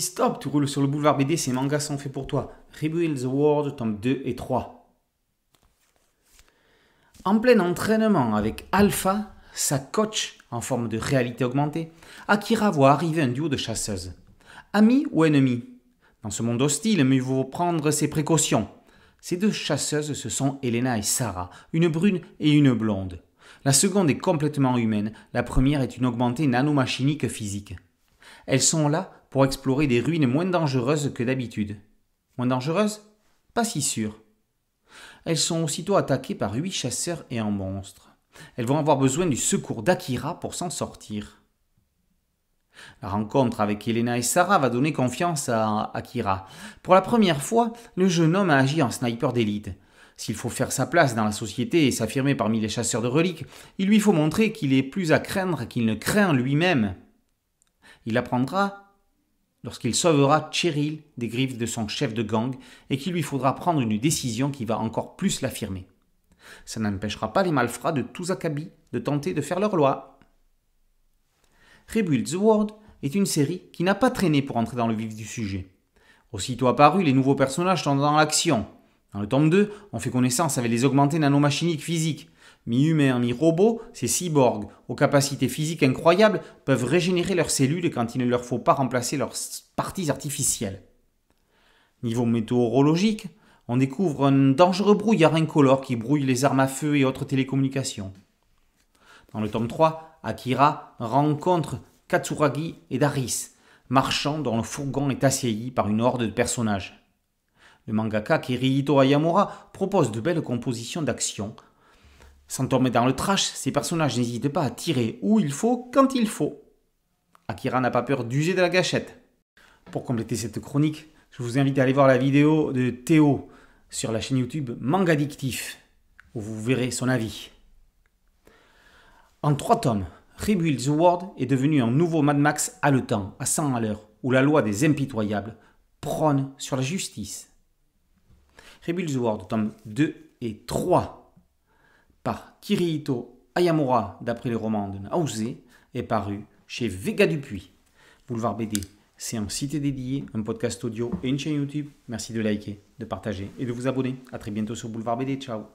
stop, tu roules sur le boulevard BD, ces mangas sont faits pour toi. Rebuild the World, tome 2 et 3. En plein entraînement avec Alpha, sa coach en forme de réalité augmentée, Akira voit arriver un duo de chasseuses. Amis ou ennemis Dans ce monde hostile, mieux vaut prendre ses précautions. Ces deux chasseuses, ce sont Elena et Sarah, une brune et une blonde. La seconde est complètement humaine, la première est une augmentée nanomachinique physique. Elles sont là pour explorer des ruines moins dangereuses que d'habitude. Moins dangereuses Pas si sûres. Elles sont aussitôt attaquées par huit chasseurs et un monstre. Elles vont avoir besoin du secours d'Akira pour s'en sortir. La rencontre avec Elena et Sarah va donner confiance à Akira. Pour la première fois, le jeune homme a agi en sniper d'élite. S'il faut faire sa place dans la société et s'affirmer parmi les chasseurs de reliques, il lui faut montrer qu'il est plus à craindre qu'il ne craint lui-même. Il apprendra lorsqu'il sauvera Cheryl des griffes de son chef de gang et qu'il lui faudra prendre une décision qui va encore plus l'affirmer. Ça n'empêchera pas les malfrats de tous Akabi de tenter de faire leur loi. Rebuild the World est une série qui n'a pas traîné pour entrer dans le vif du sujet. Aussitôt apparus, les nouveaux personnages sont dans l'action. Dans le tome 2, on fait connaissance avec les augmentés nanomachiniques physiques, mi-humains, mi-robots, ces cyborgs, aux capacités physiques incroyables, peuvent régénérer leurs cellules quand il ne leur faut pas remplacer leurs parties artificielles. Niveau météorologique, on découvre un dangereux brouillard incolore qui brouille les armes à feu et autres télécommunications. Dans le tome 3, Akira rencontre Katsuragi et Daris, marchands dont le fourgon est assailli par une horde de personnages. Le mangaka Kirihito Ayamura propose de belles compositions d'action sans tomber dans le trash, ces personnages n'hésitent pas à tirer où il faut, quand il faut. Akira n'a pas peur d'user de la gâchette. Pour compléter cette chronique, je vous invite à aller voir la vidéo de Théo sur la chaîne YouTube Manga Addictif, où vous verrez son avis. En trois tomes, Rebuild the World est devenu un nouveau Mad Max haletant, à 100 à l'heure, où la loi des impitoyables prône sur la justice. Rebuild the World, tomes 2 et 3 par Kirihito Ayamura d'après le roman de Naoze, est paru chez Vega Dupuis. Boulevard BD, c'est un site dédié, un podcast audio et une chaîne YouTube. Merci de liker, de partager et de vous abonner. A très bientôt sur Boulevard BD. Ciao